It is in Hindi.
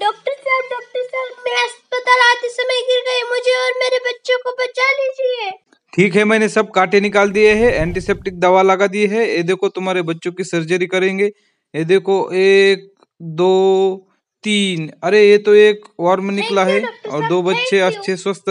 डॉक्टर साहब डॉक्टर साहब मैं अस्पताल आते समय गिर गए मुझे और मेरे बच्चों को बचा लीजिए ठीक है मैंने सब कांटे निकाल दिए हैं एंटीसेप्टिक दवा लगा दी है ये देखो तुम्हारे बच्चों की सर्जरी करेंगे ये देखो एक दो तीन अरे ये तो एक वार्म निकला है और दो बच्चे अच्छे स्वस्थ